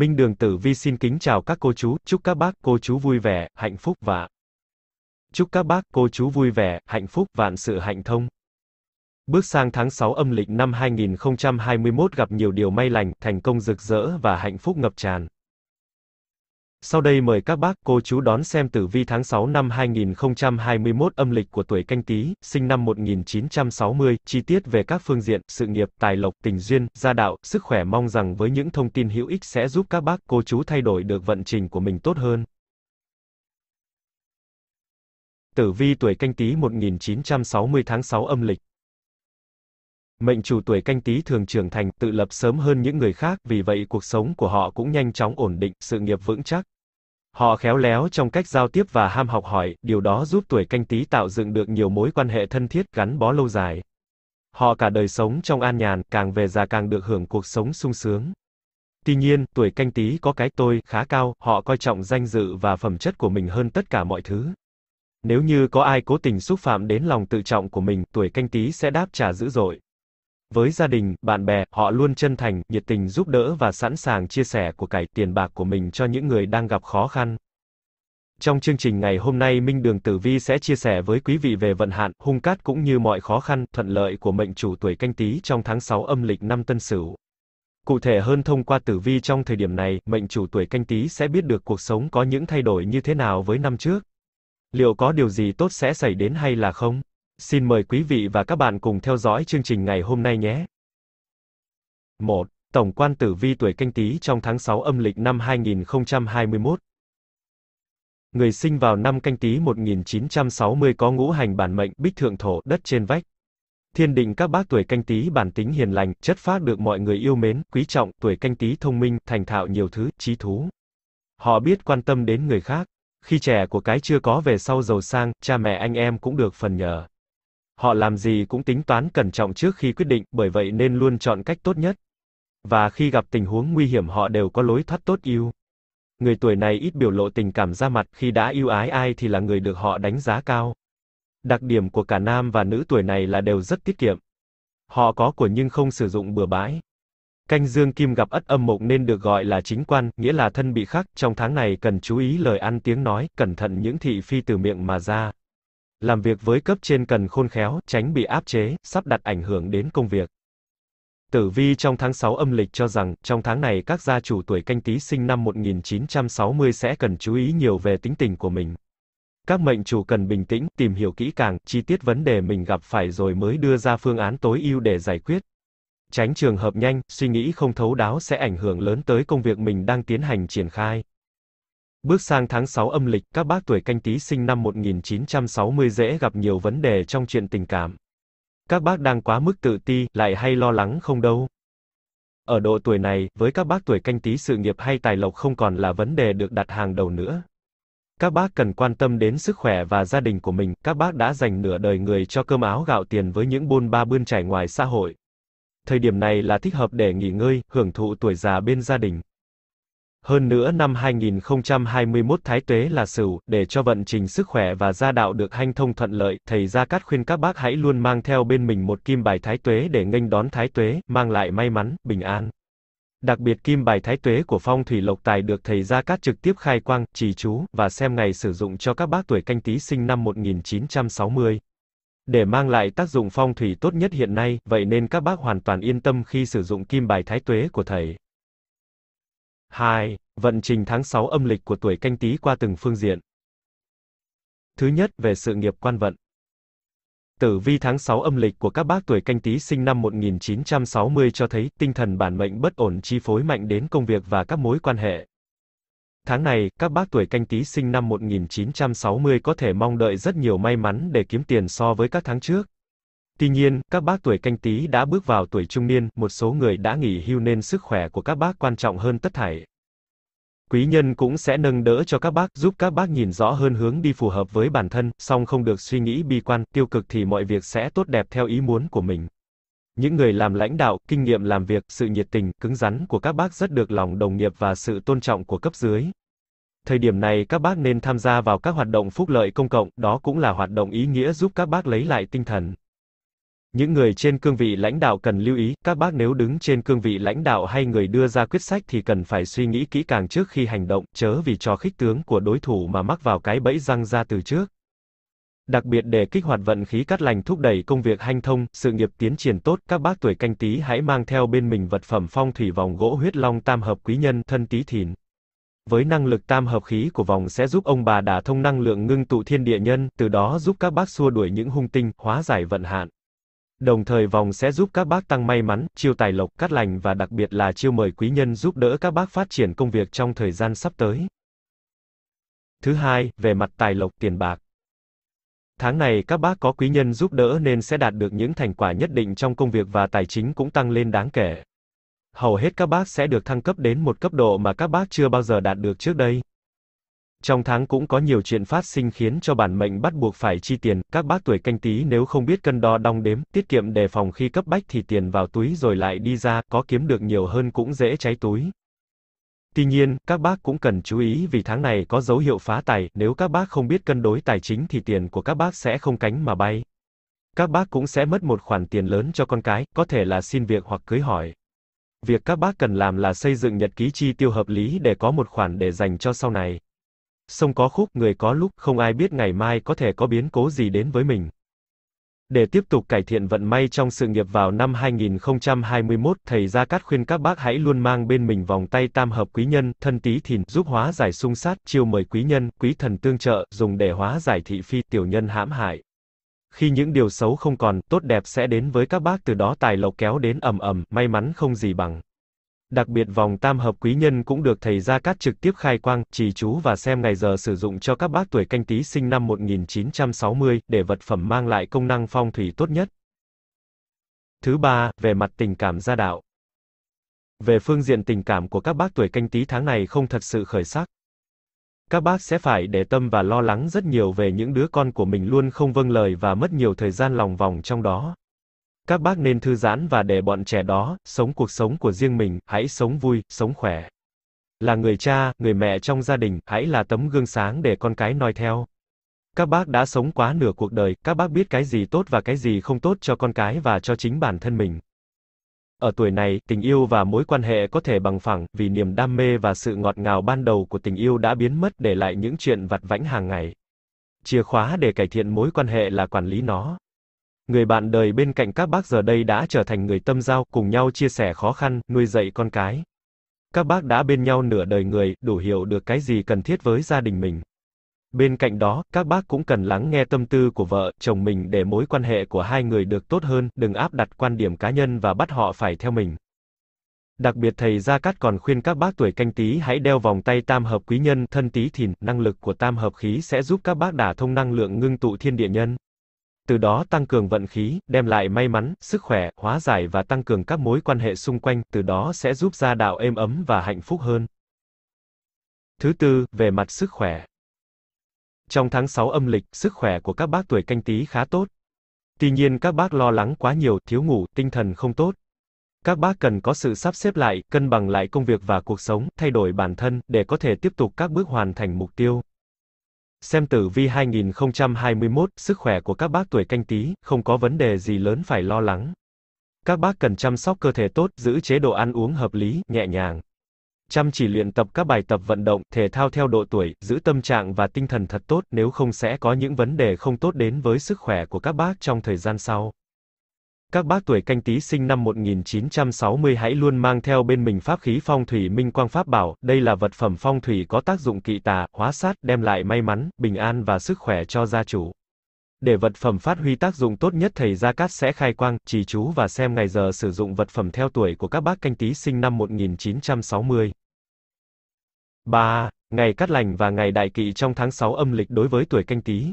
Minh Đường Tử Vi xin kính chào các cô chú, chúc các bác, cô chú vui vẻ, hạnh phúc và Chúc các bác, cô chú vui vẻ, hạnh phúc, vạn sự hạnh thông. Bước sang tháng 6 âm lịch năm 2021 gặp nhiều điều may lành, thành công rực rỡ và hạnh phúc ngập tràn. Sau đây mời các bác, cô chú đón xem tử vi tháng 6 năm 2021 âm lịch của tuổi canh tí, sinh năm 1960, chi tiết về các phương diện, sự nghiệp, tài lộc, tình duyên, gia đạo, sức khỏe mong rằng với những thông tin hữu ích sẽ giúp các bác, cô chú thay đổi được vận trình của mình tốt hơn. Tử vi tuổi canh tí 1960 tháng 6 âm lịch Mệnh chủ tuổi canh tí thường trưởng thành, tự lập sớm hơn những người khác, vì vậy cuộc sống của họ cũng nhanh chóng ổn định, sự nghiệp vững chắc. Họ khéo léo trong cách giao tiếp và ham học hỏi, điều đó giúp tuổi canh tí tạo dựng được nhiều mối quan hệ thân thiết, gắn bó lâu dài. Họ cả đời sống trong an nhàn, càng về già càng được hưởng cuộc sống sung sướng. Tuy nhiên, tuổi canh tí có cái tôi khá cao, họ coi trọng danh dự và phẩm chất của mình hơn tất cả mọi thứ. Nếu như có ai cố tình xúc phạm đến lòng tự trọng của mình, tuổi canh tí sẽ đáp trả dữ dội. Với gia đình, bạn bè, họ luôn chân thành, nhiệt tình giúp đỡ và sẵn sàng chia sẻ của cải tiền bạc của mình cho những người đang gặp khó khăn. Trong chương trình ngày hôm nay Minh Đường Tử Vi sẽ chia sẻ với quý vị về vận hạn, hung cát cũng như mọi khó khăn, thuận lợi của mệnh chủ tuổi canh tí trong tháng 6 âm lịch năm Tân Sửu. Cụ thể hơn thông qua tử vi trong thời điểm này, mệnh chủ tuổi canh tí sẽ biết được cuộc sống có những thay đổi như thế nào với năm trước. Liệu có điều gì tốt sẽ xảy đến hay là không? Xin mời quý vị và các bạn cùng theo dõi chương trình ngày hôm nay nhé. 1. Tổng quan tử vi tuổi canh tí trong tháng 6 âm lịch năm 2021 Người sinh vào năm canh tí 1960 có ngũ hành bản mệnh bích thượng thổ đất trên vách. Thiên định các bác tuổi canh tí bản tính hiền lành, chất phát được mọi người yêu mến, quý trọng, tuổi canh tí thông minh, thành thạo nhiều thứ, trí thú. Họ biết quan tâm đến người khác. Khi trẻ của cái chưa có về sau giàu sang, cha mẹ anh em cũng được phần nhờ. Họ làm gì cũng tính toán cẩn trọng trước khi quyết định, bởi vậy nên luôn chọn cách tốt nhất. Và khi gặp tình huống nguy hiểm họ đều có lối thoát tốt yêu. Người tuổi này ít biểu lộ tình cảm ra mặt, khi đã yêu ái ai thì là người được họ đánh giá cao. Đặc điểm của cả nam và nữ tuổi này là đều rất tiết kiệm. Họ có của nhưng không sử dụng bừa bãi. Canh dương kim gặp ất âm mộc nên được gọi là chính quan, nghĩa là thân bị khắc, trong tháng này cần chú ý lời ăn tiếng nói, cẩn thận những thị phi từ miệng mà ra. Làm việc với cấp trên cần khôn khéo, tránh bị áp chế, sắp đặt ảnh hưởng đến công việc. Tử vi trong tháng 6 âm lịch cho rằng, trong tháng này các gia chủ tuổi canh tí sinh năm 1960 sẽ cần chú ý nhiều về tính tình của mình. Các mệnh chủ cần bình tĩnh, tìm hiểu kỹ càng, chi tiết vấn đề mình gặp phải rồi mới đưa ra phương án tối ưu để giải quyết. Tránh trường hợp nhanh, suy nghĩ không thấu đáo sẽ ảnh hưởng lớn tới công việc mình đang tiến hành triển khai. Bước sang tháng 6 âm lịch, các bác tuổi canh tí sinh năm 1960 dễ gặp nhiều vấn đề trong chuyện tình cảm. Các bác đang quá mức tự ti, lại hay lo lắng không đâu. Ở độ tuổi này, với các bác tuổi canh tí sự nghiệp hay tài lộc không còn là vấn đề được đặt hàng đầu nữa. Các bác cần quan tâm đến sức khỏe và gia đình của mình, các bác đã dành nửa đời người cho cơm áo gạo tiền với những buôn ba bươn trải ngoài xã hội. Thời điểm này là thích hợp để nghỉ ngơi, hưởng thụ tuổi già bên gia đình. Hơn nữa năm 2021 Thái Tuế là Sửu, để cho vận trình sức khỏe và gia đạo được hanh thông thuận lợi, thầy Gia Cát khuyên các bác hãy luôn mang theo bên mình một kim bài Thái Tuế để nghênh đón Thái Tuế, mang lại may mắn, bình an. Đặc biệt kim bài Thái Tuế của Phong Thủy Lộc Tài được thầy Gia Cát trực tiếp khai quang, trì chú và xem ngày sử dụng cho các bác tuổi Canh Tý sinh năm 1960. Để mang lại tác dụng phong thủy tốt nhất hiện nay, vậy nên các bác hoàn toàn yên tâm khi sử dụng kim bài Thái Tuế của thầy. 2. Vận trình tháng 6 âm lịch của tuổi canh tí qua từng phương diện. Thứ nhất, về sự nghiệp quan vận. Tử vi tháng 6 âm lịch của các bác tuổi canh tí sinh năm 1960 cho thấy tinh thần bản mệnh bất ổn chi phối mạnh đến công việc và các mối quan hệ. Tháng này, các bác tuổi canh tí sinh năm 1960 có thể mong đợi rất nhiều may mắn để kiếm tiền so với các tháng trước. Tuy nhiên, các bác tuổi canh tí đã bước vào tuổi trung niên, một số người đã nghỉ hưu nên sức khỏe của các bác quan trọng hơn tất thảy. Quý nhân cũng sẽ nâng đỡ cho các bác, giúp các bác nhìn rõ hơn hướng đi phù hợp với bản thân, song không được suy nghĩ bi quan, tiêu cực thì mọi việc sẽ tốt đẹp theo ý muốn của mình. Những người làm lãnh đạo, kinh nghiệm làm việc, sự nhiệt tình, cứng rắn của các bác rất được lòng đồng nghiệp và sự tôn trọng của cấp dưới. Thời điểm này các bác nên tham gia vào các hoạt động phúc lợi công cộng, đó cũng là hoạt động ý nghĩa giúp các bác lấy lại tinh thần. Những người trên cương vị lãnh đạo cần lưu ý, các bác nếu đứng trên cương vị lãnh đạo hay người đưa ra quyết sách thì cần phải suy nghĩ kỹ càng trước khi hành động, chớ vì cho khích tướng của đối thủ mà mắc vào cái bẫy răng ra từ trước. Đặc biệt để kích hoạt vận khí cát lành thúc đẩy công việc hanh thông, sự nghiệp tiến triển tốt, các bác tuổi canh tí hãy mang theo bên mình vật phẩm phong thủy vòng gỗ huyết long tam hợp quý nhân thân tí thìn. Với năng lực tam hợp khí của vòng sẽ giúp ông bà đả thông năng lượng ngưng tụ thiên địa nhân, từ đó giúp các bác xua đuổi những hung tinh, hóa giải vận hạn. Đồng thời vòng sẽ giúp các bác tăng may mắn, chiêu tài lộc, cát lành và đặc biệt là chiêu mời quý nhân giúp đỡ các bác phát triển công việc trong thời gian sắp tới. Thứ hai, về mặt tài lộc tiền bạc. Tháng này các bác có quý nhân giúp đỡ nên sẽ đạt được những thành quả nhất định trong công việc và tài chính cũng tăng lên đáng kể. Hầu hết các bác sẽ được thăng cấp đến một cấp độ mà các bác chưa bao giờ đạt được trước đây. Trong tháng cũng có nhiều chuyện phát sinh khiến cho bản mệnh bắt buộc phải chi tiền, các bác tuổi canh tí nếu không biết cân đo đong đếm, tiết kiệm đề phòng khi cấp bách thì tiền vào túi rồi lại đi ra, có kiếm được nhiều hơn cũng dễ cháy túi. Tuy nhiên, các bác cũng cần chú ý vì tháng này có dấu hiệu phá tài, nếu các bác không biết cân đối tài chính thì tiền của các bác sẽ không cánh mà bay. Các bác cũng sẽ mất một khoản tiền lớn cho con cái, có thể là xin việc hoặc cưới hỏi. Việc các bác cần làm là xây dựng nhật ký chi tiêu hợp lý để có một khoản để dành cho sau này sông có khúc người có lúc không ai biết ngày mai có thể có biến cố gì đến với mình. Để tiếp tục cải thiện vận may trong sự nghiệp vào năm 2021, thầy Gia Cát khuyên các bác hãy luôn mang bên mình vòng tay tam hợp quý nhân, thân tí thìn, giúp hóa giải xung sát, chiêu mời quý nhân, quý thần tương trợ, dùng để hóa giải thị phi, tiểu nhân hãm hại. Khi những điều xấu không còn, tốt đẹp sẽ đến với các bác từ đó tài lộc kéo đến ầm ầm, may mắn không gì bằng. Đặc biệt vòng tam hợp quý nhân cũng được thầy Gia Cát trực tiếp khai quang, trì chú và xem ngày giờ sử dụng cho các bác tuổi canh tí sinh năm 1960, để vật phẩm mang lại công năng phong thủy tốt nhất. Thứ ba, về mặt tình cảm gia đạo. Về phương diện tình cảm của các bác tuổi canh tí tháng này không thật sự khởi sắc. Các bác sẽ phải để tâm và lo lắng rất nhiều về những đứa con của mình luôn không vâng lời và mất nhiều thời gian lòng vòng trong đó. Các bác nên thư giãn và để bọn trẻ đó, sống cuộc sống của riêng mình, hãy sống vui, sống khỏe. Là người cha, người mẹ trong gia đình, hãy là tấm gương sáng để con cái noi theo. Các bác đã sống quá nửa cuộc đời, các bác biết cái gì tốt và cái gì không tốt cho con cái và cho chính bản thân mình. Ở tuổi này, tình yêu và mối quan hệ có thể bằng phẳng, vì niềm đam mê và sự ngọt ngào ban đầu của tình yêu đã biến mất để lại những chuyện vặt vãnh hàng ngày. Chìa khóa để cải thiện mối quan hệ là quản lý nó. Người bạn đời bên cạnh các bác giờ đây đã trở thành người tâm giao, cùng nhau chia sẻ khó khăn, nuôi dạy con cái. Các bác đã bên nhau nửa đời người, đủ hiểu được cái gì cần thiết với gia đình mình. Bên cạnh đó, các bác cũng cần lắng nghe tâm tư của vợ, chồng mình để mối quan hệ của hai người được tốt hơn, đừng áp đặt quan điểm cá nhân và bắt họ phải theo mình. Đặc biệt thầy Gia Cát còn khuyên các bác tuổi canh tí hãy đeo vòng tay tam hợp quý nhân, thân tí thìn, năng lực của tam hợp khí sẽ giúp các bác đả thông năng lượng ngưng tụ thiên địa nhân từ đó tăng cường vận khí, đem lại may mắn, sức khỏe, hóa giải và tăng cường các mối quan hệ xung quanh, từ đó sẽ giúp gia đạo êm ấm và hạnh phúc hơn. Thứ tư, về mặt sức khỏe. Trong tháng 6 âm lịch, sức khỏe của các bác tuổi canh tí khá tốt. Tuy nhiên các bác lo lắng quá nhiều, thiếu ngủ, tinh thần không tốt. Các bác cần có sự sắp xếp lại, cân bằng lại công việc và cuộc sống, thay đổi bản thân, để có thể tiếp tục các bước hoàn thành mục tiêu. Xem tử vi 2021, sức khỏe của các bác tuổi canh tí, không có vấn đề gì lớn phải lo lắng. Các bác cần chăm sóc cơ thể tốt, giữ chế độ ăn uống hợp lý, nhẹ nhàng. Chăm chỉ luyện tập các bài tập vận động, thể thao theo độ tuổi, giữ tâm trạng và tinh thần thật tốt, nếu không sẽ có những vấn đề không tốt đến với sức khỏe của các bác trong thời gian sau. Các bác tuổi canh tí sinh năm 1960 hãy luôn mang theo bên mình pháp khí phong thủy minh quang pháp bảo, đây là vật phẩm phong thủy có tác dụng kỵ tà, hóa sát, đem lại may mắn, bình an và sức khỏe cho gia chủ. Để vật phẩm phát huy tác dụng tốt nhất thầy Gia Cát sẽ khai quang, trì chú và xem ngày giờ sử dụng vật phẩm theo tuổi của các bác canh tí sinh năm 1960. 3. Ngày cát lành và ngày đại kỵ trong tháng 6 âm lịch đối với tuổi canh tí.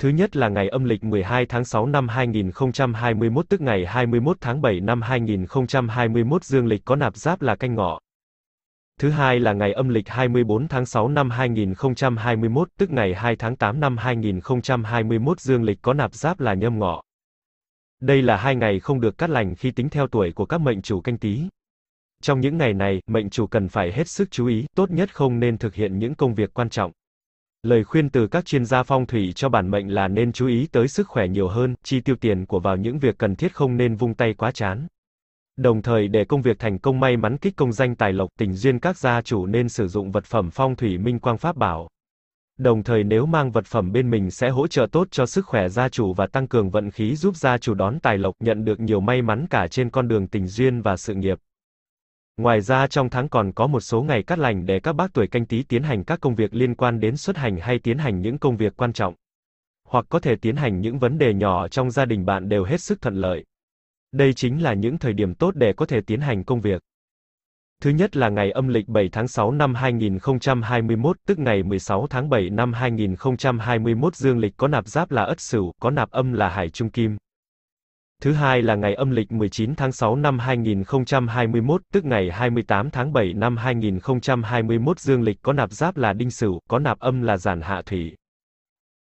Thứ nhất là ngày âm lịch 12 tháng 6 năm 2021 tức ngày 21 tháng 7 năm 2021 dương lịch có nạp giáp là canh ngọ. Thứ hai là ngày âm lịch 24 tháng 6 năm 2021 tức ngày 2 tháng 8 năm 2021 dương lịch có nạp giáp là nhâm ngọ. Đây là hai ngày không được cắt lành khi tính theo tuổi của các mệnh chủ canh tí. Trong những ngày này, mệnh chủ cần phải hết sức chú ý, tốt nhất không nên thực hiện những công việc quan trọng. Lời khuyên từ các chuyên gia phong thủy cho bản mệnh là nên chú ý tới sức khỏe nhiều hơn, chi tiêu tiền của vào những việc cần thiết không nên vung tay quá chán. Đồng thời để công việc thành công may mắn kích công danh tài lộc tình duyên các gia chủ nên sử dụng vật phẩm phong thủy minh quang pháp bảo. Đồng thời nếu mang vật phẩm bên mình sẽ hỗ trợ tốt cho sức khỏe gia chủ và tăng cường vận khí giúp gia chủ đón tài lộc nhận được nhiều may mắn cả trên con đường tình duyên và sự nghiệp. Ngoài ra trong tháng còn có một số ngày cát lành để các bác tuổi canh tí tiến hành các công việc liên quan đến xuất hành hay tiến hành những công việc quan trọng. Hoặc có thể tiến hành những vấn đề nhỏ trong gia đình bạn đều hết sức thuận lợi. Đây chính là những thời điểm tốt để có thể tiến hành công việc. Thứ nhất là ngày âm lịch 7 tháng 6 năm 2021, tức ngày 16 tháng 7 năm 2021 dương lịch có nạp giáp là Ất Sửu, có nạp âm là Hải Trung Kim. Thứ hai là ngày âm lịch 19 tháng 6 năm 2021, tức ngày 28 tháng 7 năm 2021 dương lịch có nạp giáp là đinh sửu, có nạp âm là giản hạ thủy.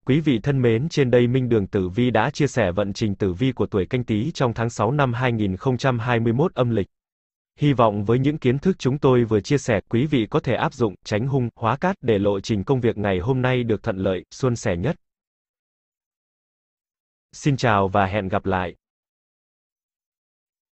Quý vị thân mến, trên đây Minh Đường Tử Vi đã chia sẻ vận trình tử vi của tuổi canh tí trong tháng 6 năm 2021 âm lịch. Hy vọng với những kiến thức chúng tôi vừa chia sẻ, quý vị có thể áp dụng, tránh hung, hóa cát để lộ trình công việc ngày hôm nay được thuận lợi, suôn sẻ nhất. Xin chào và hẹn gặp lại.